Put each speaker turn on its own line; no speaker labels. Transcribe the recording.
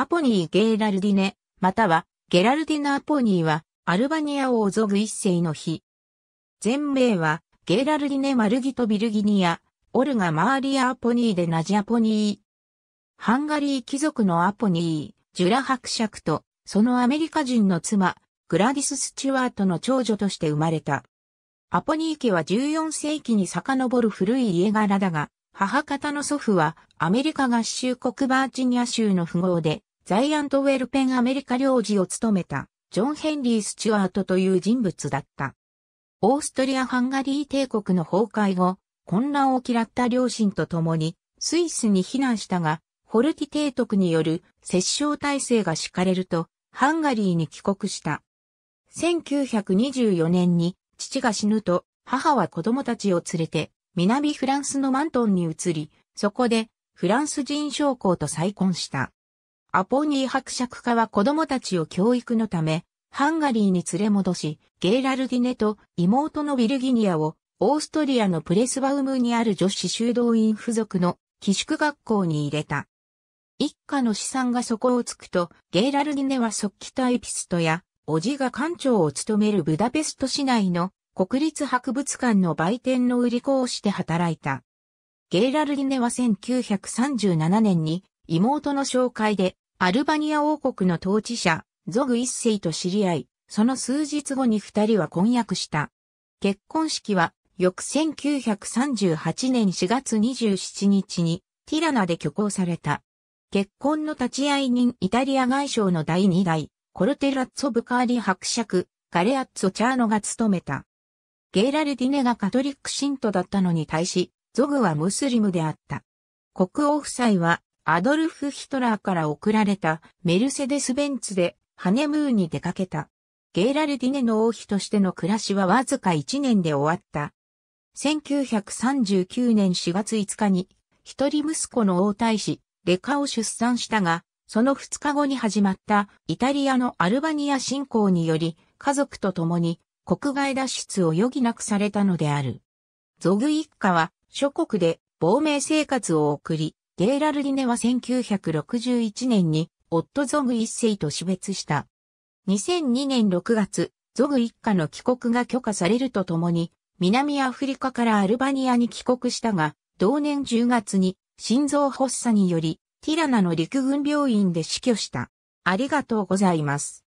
アポニー・ゲーラルディネ、またはゲラルディナ・アポニーは、アルバニアを除ぐ一世の日。全名は、ゲーラルディネ・マルギト・ビルギニア、オルガ・マーリア・アポニーでナジアポニー。ハンガリー貴族のアポニー、ジュラ伯爵と、そのアメリカ人の妻、グラディス・スチュワートの長女として生まれた。アポニー家は14世紀に遡る古い家柄だが、母方の祖父はアメリカ合衆国バージニア州の富豪で、ザイアントウェルペンアメリカ領事を務めた、ジョン・ヘンリー・スチュワートという人物だった。オーストリア・ハンガリー帝国の崩壊後、混乱を嫌った両親と共に、スイスに避難したが、ホルティ提督による殺傷体制が敷かれると、ハンガリーに帰国した。1924年に父が死ぬと、母は子供たちを連れて、南フランスのマントンに移り、そこでフランス人将校と再婚した。アポニー伯爵家は子供たちを教育のため、ハンガリーに連れ戻し、ゲーラルディネと妹のビルギニアを、オーストリアのプレスバウムにある女子修道院付属の寄宿学校に入れた。一家の資産が底をつくと、ゲーラルディネは速記タイピストや、おじが館長を務めるブダペスト市内の国立博物館の売店の売り子をして働いた。ゲーラルディネは1937年に妹の紹介でアルバニア王国の統治者、ゾグ一世と知り合い、その数日後に二人は婚約した。結婚式は、翌1938年4月27日に、ティラナで挙行された。結婚の立ち会い人イタリア外相の第二代、コルテラッツォ・ブカーリ伯爵、ガレアッツォ・チャーノが務めた。ゲイラルディネがカトリック信徒だったのに対し、ゾグはムスリムであった。国王夫妻はアドルフ・ヒトラーから贈られたメルセデス・ベンツでハネムーンに出かけた。ゲイラルディネの王妃としての暮らしはわずか1年で終わった。1939年4月5日に一人息子の王太子、レカを出産したが、その2日後に始まったイタリアのアルバニア侵攻により、家族と共に国外脱出を余儀なくされたのである。ゾグ一家は諸国で亡命生活を送り、ゲーラルディネは1961年に夫ゾグ一世と死別した。2002年6月、ゾグ一家の帰国が許可されるとともに、南アフリカからアルバニアに帰国したが、同年10月に心臓発作により、ティラナの陸軍病院で死去した。ありがとうございます。